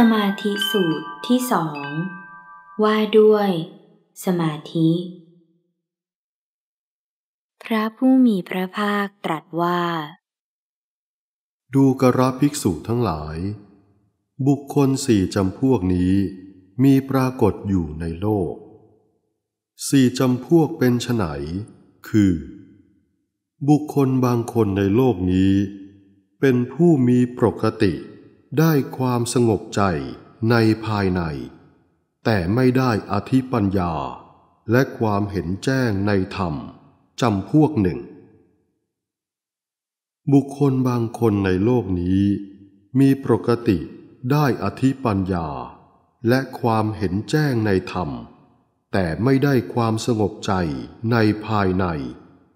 สมาธิสูตรที่สอง ว่าด้วยสมาธิ พระผู้มีพระภาคตรัสว่า ดูกระภิกษุทั้งหลาย บุคคลสี่จำพวกนี้มีปรากฏอยู่ในโลก สี่จำพวกเป็นไหนคือ บุคคลบางคนในโลกนี้เป็นผู้มีปกติได้ความสงบใจในภายใน แต่ไม่ได้อธิปัญญา และความเห็นแจ้งในธรรมจำพวกหนึ่ง บุคคลบางคนในโลกนี้ มีปกติได้อธิปัญญา และความเห็นแจ้งในธรรม แต่ไม่ได้ความสงบใจในภายใน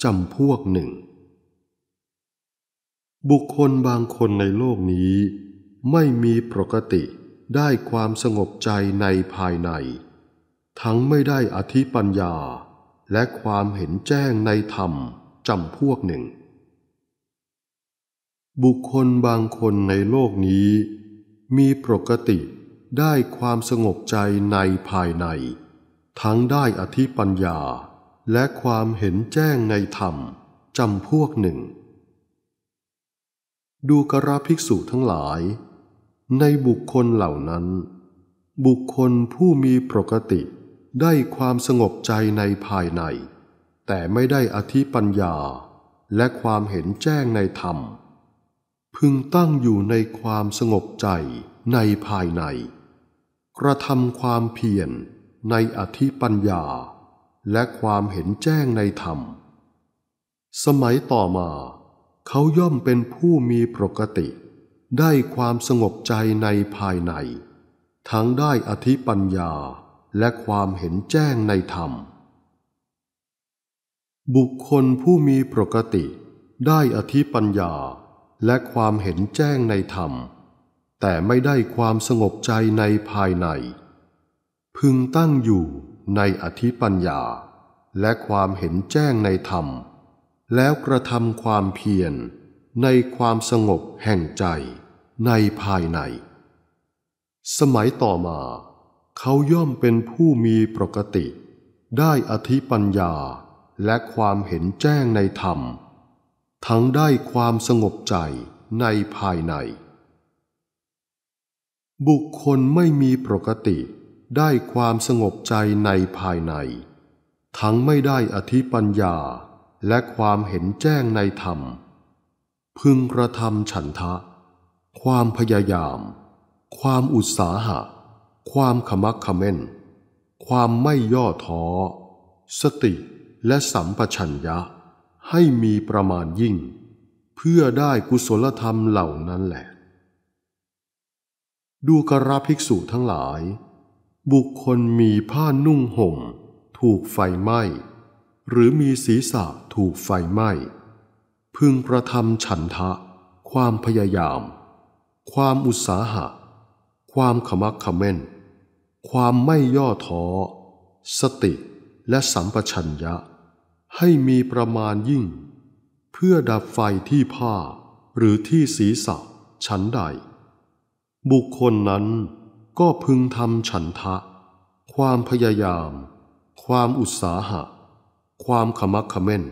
จำพวกหนึ่ง บุคคลบางคนในโลกนี้ไม่มีปกติได้ความสงบใจในภายใน ทั้งไม่ได้อธิปัญญา และความเห็นแจ้งในธรรมจำพวกหนึ่ง บุคคลบางคนในโลกนี้ มีปกติได้ความสงบใจในภายใน ทั้งได้อธิปัญญา และความเห็นแจ้งในธรรมจำพวกหนึ่ง ดูกระภิกษุทั้งหลายในบุคคลเหล่านั้น บุคคลผู้มีปกติ ได้ความสงบใจในภายใน แต่ไม่ได้อธิปัญญา และความเห็นแจ้งในธรรม พึงตั้งอยู่ในความสงบใจในภายใน กระทำความเพียรในอธิปัญญา และความเห็นแจ้งในธรรม สมัยต่อมา เขาย่อมเป็นผู้มีปกติได้ความสงบใจในภายใน ทั้งได้อธิปัญญา และความเห็นแจ้งในธรรม บุคคลผู้มีปกติได้อธิปัญญา และความเห็นแจ้งในธรรม แต่ไม่ได้ความสงบใจในภายใน พึงตั้งอยู่ในอธิปัญญา และความเห็นแจ้งในธรรม แล้วกระทำความเพียรในความสงบแห่งใจในภายใน สมัยต่อมา เขาย่อมเป็นผู้มีปกติ ได้อธิปัญญาและความเห็นแจ้งในธรรม ทั้งได้ความสงบใจในภายใน บุคคลไม่มีปกติได้ความสงบใจในภายใน ทั้งไม่ได้อธิปัญญา และความเห็นแจ้งในธรรมพึงกระทำฉันทะ ความพยายาม ความอุตสาหะ ความขมักขม้นความไม่ย่อท้อ สติและสัมปชัญญะให้มีประมาณยิ่ง เพื่อได้กุศลธรรมเหล่านั้นแหละ ดูกราภิกษุทั้งหลาย บุคคลมีผ้านุ่งห่มถูกไฟไหม้ หรือมีศีรษะถูกไฟไหม้พึงกระทำฉันทะ ความพยายาม ความอุตสาหะ ความขมักขม่นความไม่ย่อท้อสติและสัมปชัญญะ ให้มีประมาณยิ่ง เพื่อดับไฟที่ผ้าหรือที่ศีรษะฉันใด บุคคลนั้น ก็พึงทำฉันทะ ความพยายาม ความอุตสาหะ ความขมักขม่น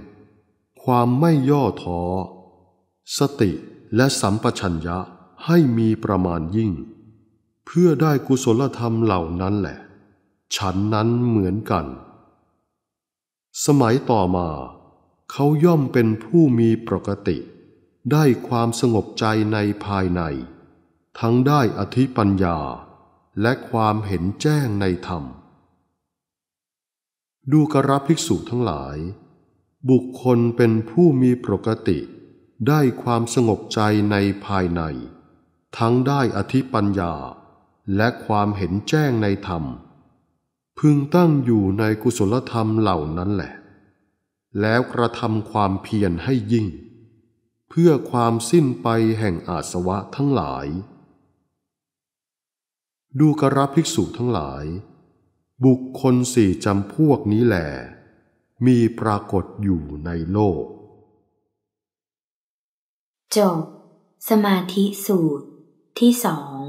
ความไม่ย่อท้อ สติและสัมปชัญญะให้มีประมาณยิ่ง เพื่อได้กุศลธรรมเหล่านั้นแหละ ฉันนั้นเหมือนกัน สมัยต่อมา เขาย่อมเป็นผู้มีปกติ ได้ความสงบใจในภายใน ทั้งได้อธิปัญญา และความเห็นแจ้งในธรรม ดูกระภิกษุทั้งหลายบุคคลเป็นผู้มีปกติ ได้ความสงบใจในภายใน ทั้งได้อธิปัญญา และความเห็นแจ้งในธรรม พึงตั้งอยู่ในกุศลธรรมเหล่านั้นแหละ แล้วกระทำความเพียรให้ยิ่ง เพื่อความสิ้นไปแห่งอาสวะทั้งหลาย ดูกระภิกษุทั้งหลาย บุคคลสี่จำพวกนี้แหละมีปรากฏอยู่ในโลกจบสมาธิสูตรที่สอง